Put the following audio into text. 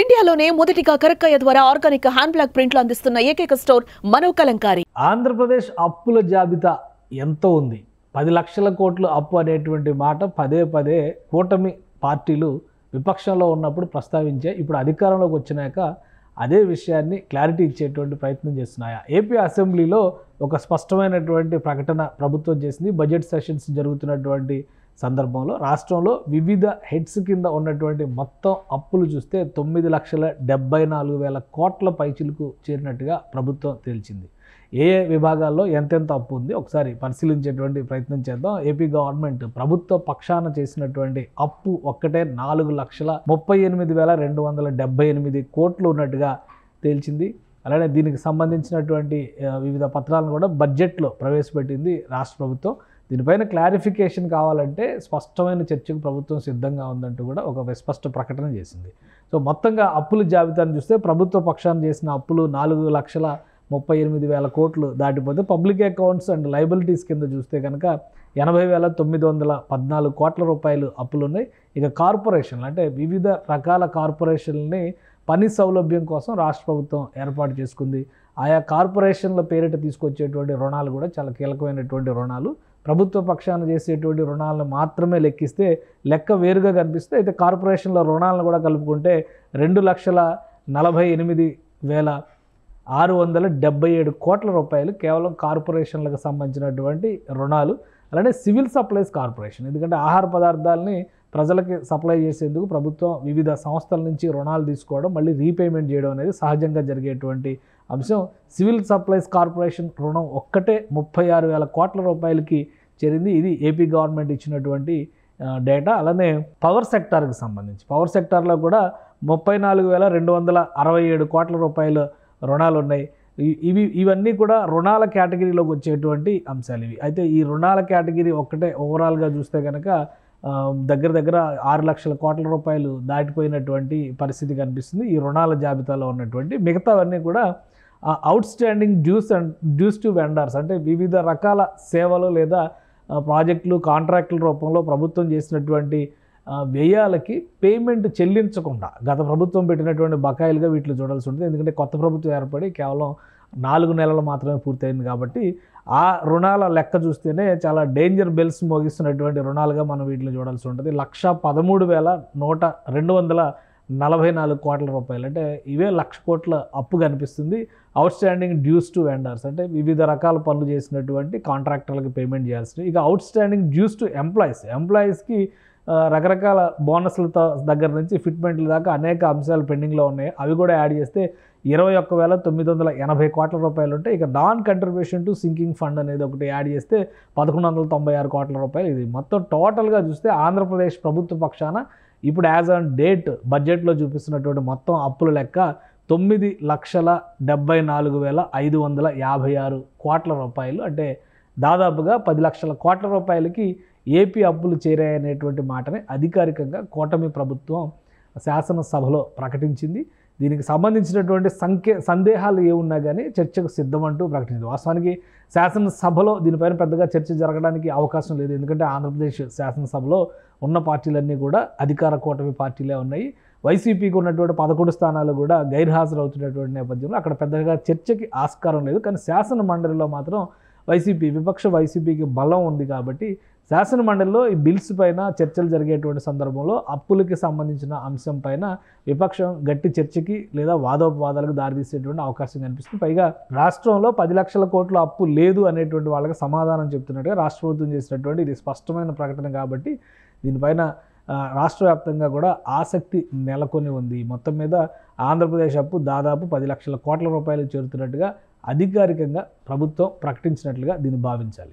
ఇండియాలోనే మొదటిగా కరక్కయ్య ద్వారా ఆర్గానిక్ హ్యాండ్ బ్లాక్ ప్రింట్లు అందిస్తున్న ఏకైక స్టోర్ మనో కలంకారి ఆంధ్రప్రదేశ్ అప్పుల జాబితా ఎంతో ఉంది పది లక్షల కోట్లు అప్పు అనేటువంటి మాట పదే పదే కూటమి పార్టీలు విపక్షంలో ఉన్నప్పుడు ప్రస్తావించే ఇప్పుడు అధికారంలోకి వచ్చినాక అదే విషయాన్ని క్లారిటీ ఇచ్చేటువంటి ప్రయత్నం చేస్తున్నాయా ఏపీ అసెంబ్లీలో ఒక స్పష్టమైనటువంటి ప్రకటన ప్రభుత్వం చేసింది బడ్జెట్ సెషన్స్ జరుగుతున్నటువంటి సందర్భంలో రాష్ట్రంలో వివిధ హెడ్స్ కింద ఉన్నటువంటి మొత్తం అప్పులు చూస్తే తొమ్మిది లక్షల డెబ్బై నాలుగు వేల కోట్ల పైచిలకు చేరినట్టుగా ప్రభుత్వం తేల్చింది ఏ ఏ విభాగాల్లో ఎంతెంత అప్పు ఉంది ఒకసారి పరిశీలించేటువంటి ప్రయత్నం చేద్దాం ఏపీ గవర్నమెంట్ ప్రభుత్వ పక్షాన చేసినటువంటి అప్పు ఒక్కటే నాలుగు లక్షల ముప్పై ఎనిమిది వేల రెండు వందల డెబ్బై ఎనిమిది కోట్లు ఉన్నట్టుగా తేల్చింది అలానే దీనికి సంబంధించినటువంటి వివిధ పత్రాలను కూడా బడ్జెట్లో ప్రవేశపెట్టింది రాష్ట్ర ప్రభుత్వం దీనిపైన క్లారిఫికేషన్ కావాలంటే స్పష్టమైన చర్చకు ప్రభుత్వం సిద్ధంగా ఉందంటూ కూడా ఒక స్పష్ట ప్రకటన చేసింది సో మొత్తంగా అప్పుల జాబితాను చూస్తే ప్రభుత్వ పక్షాన్ని చేసిన అప్పులు నాలుగు లక్షల ముప్పై ఎనిమిది వేల కోట్లు దాటిపోతే పబ్లిక్ అకౌంట్స్ అండ్ లైబిలిటీస్ కింద చూస్తే కనుక ఎనభై వేల తొమ్మిది వందల పద్నాలుగు కోట్ల రూపాయలు అప్పులు ఉన్నాయి ఇక కార్పొరేషన్లు అంటే వివిధ రకాల కార్పొరేషన్లని పని సౌలభ్యం కోసం రాష్ట్ర ప్రభుత్వం ఏర్పాటు చేసుకుంది ఆయా కార్పొరేషన్ల పేరిట తీసుకొచ్చేటువంటి రుణాలు కూడా చాలా కీలకమైనటువంటి రుణాలు ప్రభుత్వ పక్షాన చేసేటువంటి రుణాలను మాత్రమే లెక్కిస్తే లెక్క వేరుగా కనిపిస్తే అయితే కార్పొరేషన్లో రుణాలను కూడా కలుపుకుంటే రెండు లక్షల నలభై ఎనిమిది వేల ఆరు వందల డెబ్బై ఏడు కోట్ల రూపాయలు కేవలం కార్పొరేషన్లకు సంబంధించినటువంటి రుణాలు అలానే సివిల్ సప్లైస్ కార్పొరేషన్ ఎందుకంటే ఆహార పదార్థాలని ప్రజలకి సప్లై చేసేందుకు ప్రభుత్వం వివిధ సంస్థల నుంచి రుణాలు తీసుకోవడం మళ్ళీ రీపేమెంట్ చేయడం అనేది సహజంగా జరిగేటువంటి అంశం సివిల్ సప్లైస్ కార్పొరేషన్ రుణం ఒక్కటే ముప్పై ఆరు వేల కోట్ల రూపాయలకి చేరింది ఇది ఏపీ గవర్నమెంట్ ఇచ్చినటువంటి డేటా అలానే పవర్ సెక్టార్కి సంబంధించి పవర్ సెక్టార్లో కూడా ముప్పై నాలుగు వేల రెండు వందల అరవై ఏడు కోట్ల రూపాయలు రుణాలు ఉన్నాయి ఇవి ఇవన్నీ కూడా రుణాల కేటగిరీలోకి వచ్చేటువంటి అంశాలు ఇవి అయితే ఈ రుణాల కేటగిరీ ఒక్కటే ఓవరాల్గా చూస్తే కనుక దగ్గర దగ్గర ఆరు లక్షల కోట్ల రూపాయలు దాటిపోయినటువంటి పరిస్థితి కనిపిస్తుంది ఈ రుణాల జాబితాలో ఉన్నటువంటి మిగతావన్నీ కూడా outstanding dues and dues to vendors అంటే వివిధ రకాల సేవలు లేదా ప్రాజెక్టులు కాంట్రాక్టుల రూపంలో ప్రభుత్వం చేసినటువంటి వ్యయాలకి పేమెంట్ చెల్లించకుండా గత ప్రభుత్వం పెట్టినటువంటి బకాయిలుగా వీటిలో చూడాల్సి ఉంటుంది ఎందుకంటే కొత్త ప్రభుత్వం ఏర్పడి కేవలం నాలుగు నెలలు మాత్రమే పూర్తయింది కాబట్టి ఆ రుణాల లెక్క చూస్తేనే చాలా డేంజర్ బెల్స్ మోగిస్తున్నటువంటి రుణాలుగా మనం వీటిలో చూడాల్సి ఉంటుంది లక్ష పదమూడు వేల నూట రెండు వందల నలభై నాలుగు కోట్ల రూపాయలు అంటే ఇవే లక్ష కోట్ల అప్పు కనిపిస్తుంది outstanding dues to vendors అంటే వివిధ రకాల పనులు చేసినటువంటి కాంట్రాక్టర్లకు పేమెంట్ చేయాల్సినవి ఇక outstanding dues to employees ఎంప్లాయీస్కి రకరకాల బోనస్లతో దగ్గర నుంచి ఫిట్మెంట్ల దాకా అనేక అంశాలు పెండింగ్లో ఉన్నాయి అవి కూడా యాడ్ చేస్తే ఇరవై ఒక్క వేల తొమ్మిది వందల ఎనభై కోట్ల రూపాయలు ఉంటే ఇక non contribution to sinking fund అనేది ఒకటి యాడ్ చేస్తే పదకొండు వందల తొంభై ఆరు కోట్ల రూపాయలు ఇది మొత్తం టోటల్గా చూస్తే ఆంధ్రప్రదేశ్ ప్రభుత్వ పక్షాన ఇప్పుడు యాజ్ ఆన్ డేట్ బడ్జెట్లో చూపిస్తున్నటువంటి మొత్తం అప్పుల లెక్క తొమ్మిది లక్షల డెబ్బై నాలుగు వేల ఐదు వందల యాభై ఆరు కోట్ల రూపాయలు అంటే దాదాపుగా పది లక్షల కోట్ల రూపాయలకి ఏపీ అప్పులు చేరాయనేటువంటి మాటని అధికారికంగా కూటమి ప్రభుత్వం శాసనసభలో ప్రకటించింది దీనికి సంబంధించినటువంటి సంఖ్య సందేహాలు ఏమున్నా కానీ చర్చకు సిద్ధమంటూ ప్రకటించింది వాస్తవానికి శాసనసభలో దీనిపైన పెద్దగా చర్చ జరగడానికి అవకాశం లేదు ఎందుకంటే ఆంధ్రప్రదేశ్ శాసనసభలో ఉన్న పార్టీలన్నీ కూడా అధికార కూటమి పార్టీలే ఉన్నాయి వైసీపీకి ఉన్నటువంటి పదకొండు స్థానాలు కూడా గైర్హాజరవుతున్నటువంటి నేపథ్యంలో అక్కడ పెద్దగా చర్చకి ఆస్కారం లేదు కానీ శాసన మండలిలో మాత్రం వైసీపీ విపక్ష వైసీపీకి బలం ఉంది కాబట్టి శాసన మండలిలో ఈ బిల్స్ పైన చర్చలు జరిగేటువంటి సందర్భంలో అప్పులకి సంబంధించిన అంశం పైన విపక్షం గట్టి చర్చకి లేదా వాదోపవాదాలకు దారితీసేటువంటి అవకాశం కనిపిస్తుంది పైగా రాష్ట్రంలో పది లక్షల కోట్ల అప్పు లేదు అనేటువంటి వాళ్ళకి సమాధానం చెప్తున్నట్టుగా రాష్ట్ర ప్రభుత్వం చేసినటువంటి ఇది స్పష్టమైన ప్రకటన కాబట్టి దీనిపైన రాష్ట్ర వ్యాప్తంగా కూడా ఆసక్తి నెలకొని ఉంది మొత్తం మీద ఆంధ్రప్రదేశ్ అప్పు దాదాపు పది లక్షల కోట్ల రూపాయలు చేరుతున్నట్టుగా అధికారికంగా ప్రభుత్వం ప్రకటించినట్లుగా దీన్ని భావించాలి